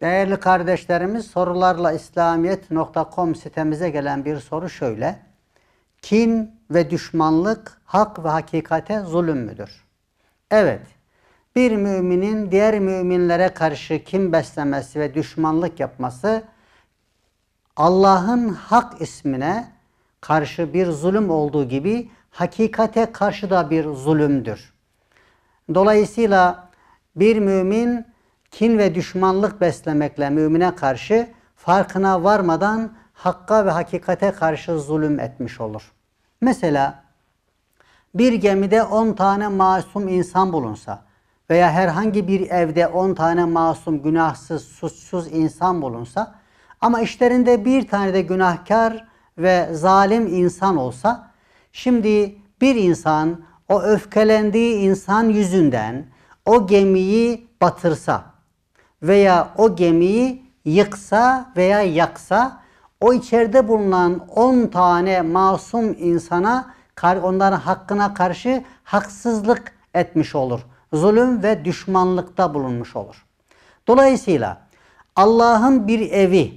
Değerli kardeşlerimiz sorularla İslamiyet.com sitemize gelen bir soru şöyle. Kin ve düşmanlık hak ve hakikate zulüm müdür? Evet, bir müminin diğer müminlere karşı kin beslemesi ve düşmanlık yapması Allah'ın hak ismine karşı bir zulüm olduğu gibi hakikate karşı da bir zulümdür. Dolayısıyla bir mümin kin ve düşmanlık beslemekle mümine karşı farkına varmadan hakka ve hakikate karşı zulüm etmiş olur. Mesela bir gemide 10 tane masum insan bulunsa veya herhangi bir evde 10 tane masum, günahsız, suçsuz insan bulunsa ama işlerinde bir tane de günahkar ve zalim insan olsa şimdi bir insan o öfkelendiği insan yüzünden o gemiyi batırsa veya o gemiyi yıksa veya yaksa o içeride bulunan 10 tane masum insana onların hakkına karşı haksızlık etmiş olur. Zulüm ve düşmanlıkta bulunmuş olur. Dolayısıyla Allah'ın bir evi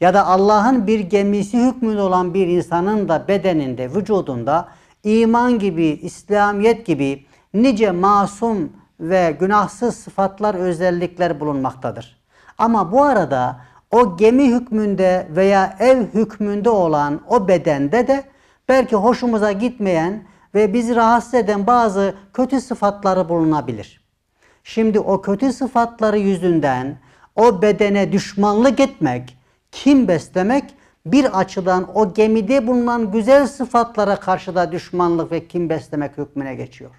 ya da Allah'ın bir gemisi hükmünde olan bir insanın da bedeninde, vücudunda iman gibi, İslamiyet gibi nice masum ve günahsız sıfatlar özellikler bulunmaktadır. Ama bu arada o gemi hükmünde veya ev hükmünde olan o bedende de belki hoşumuza gitmeyen ve bizi rahatsız eden bazı kötü sıfatları bulunabilir. Şimdi o kötü sıfatları yüzünden o bedene düşmanlık etmek, kim beslemek bir açıdan o gemide bulunan güzel sıfatlara karşı da düşmanlık ve kim beslemek hükmüne geçiyor.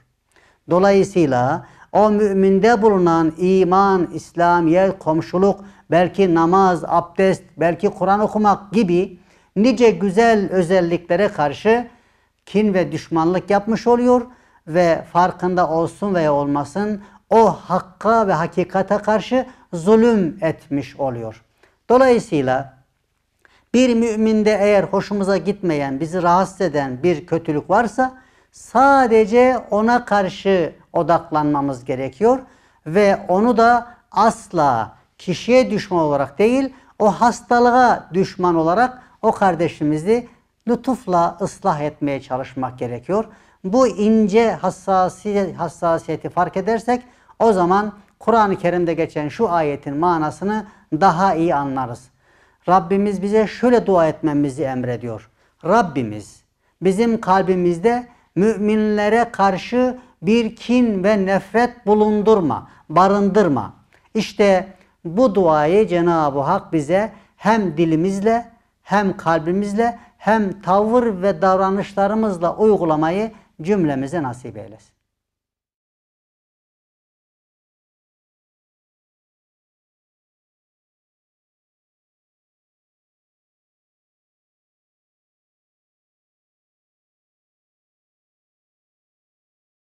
Dolayısıyla o müminde bulunan iman, İslamiyet, komşuluk, belki namaz, abdest, belki Kur'an okumak gibi nice güzel özelliklere karşı kin ve düşmanlık yapmış oluyor ve farkında olsun veya olmasın o hakka ve hakikate karşı zulüm etmiş oluyor. Dolayısıyla bir müminde eğer hoşumuza gitmeyen, bizi rahatsız eden bir kötülük varsa Sadece ona karşı odaklanmamız gerekiyor ve onu da asla kişiye düşman olarak değil, o hastalığa düşman olarak o kardeşimizi lütufla ıslah etmeye çalışmak gerekiyor. Bu ince hassasiyet, hassasiyeti fark edersek o zaman Kur'an-ı Kerim'de geçen şu ayetin manasını daha iyi anlarız. Rabbimiz bize şöyle dua etmemizi emrediyor. Rabbimiz bizim kalbimizde müminlere karşı bir kin ve nefret bulundurma, barındırma. İşte bu duayı Cenab-ı Hak bize hem dilimizle hem kalbimizle hem tavır ve davranışlarımızla uygulamayı cümlemize nasip eylesin.